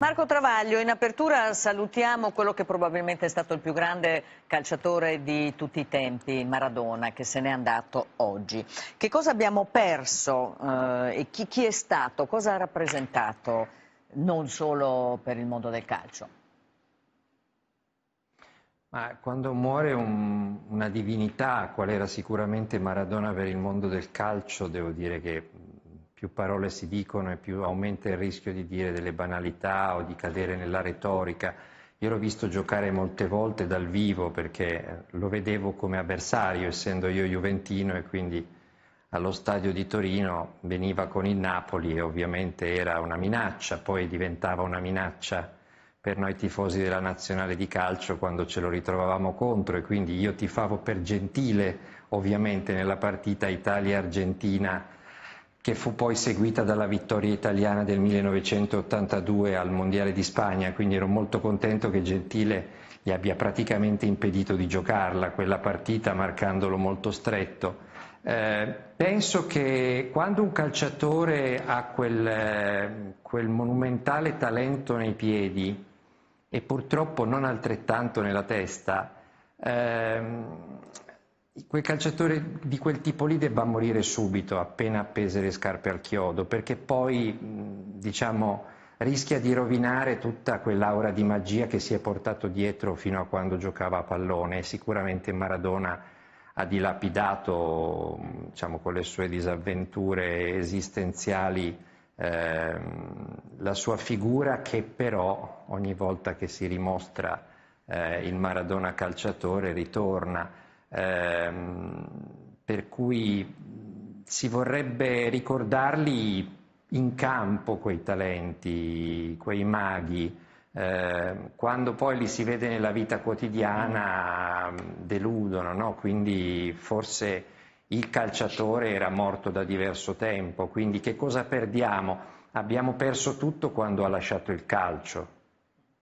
Marco Travaglio, in apertura salutiamo quello che probabilmente è stato il più grande calciatore di tutti i tempi, Maradona, che se n'è andato oggi. Che cosa abbiamo perso eh, e chi, chi, è stato? Cosa ha rappresentato non solo per il mondo del calcio? Ma quando muore un, una divinità, qual era sicuramente Maradona per il mondo del calcio, devo dire che più parole si dicono e più aumenta il rischio di dire delle banalità o di cadere nella retorica. Io l'ho visto giocare molte volte dal vivo perché lo vedevo come avversario, essendo io juventino e quindi allo stadio di Torino veniva con il Napoli e ovviamente era una minaccia, poi diventava una minaccia per noi tifosi della nazionale di calcio quando ce lo ritrovavamo contro e quindi io tifavo per Gentile ovviamente nella partita Italia-Argentina che fu poi seguita dalla vittoria italiana del 1982 al Mondiale di Spagna, quindi ero molto contento che Gentile gli abbia praticamente impedito di giocarla quella partita marcandolo molto stretto. Eh, penso che quando un calciatore ha quel, quel monumentale talento nei piedi e purtroppo non altrettanto nella testa, eh, quel calciatore di quel tipo lì debba morire subito, appena appese le scarpe al chiodo, perché poi diciamo, rischia di rovinare tutta quell'aura di magia che si è portato dietro fino a quando giocava a pallone. Sicuramente Maradona ha dilapidato diciamo, con le sue disavventure esistenziali eh, la sua figura che però ogni volta che si rimostra eh, il Maradona calciatore ritorna. Ehm, per cui si vorrebbe ricordarli in campo quei talenti, quei maghi. Eh, quando poi li si vede nella vita quotidiana deludono, no? quindi forse il calciatore era morto da diverso tempo, quindi che cosa perdiamo? Abbiamo perso tutto quando ha lasciato il calcio,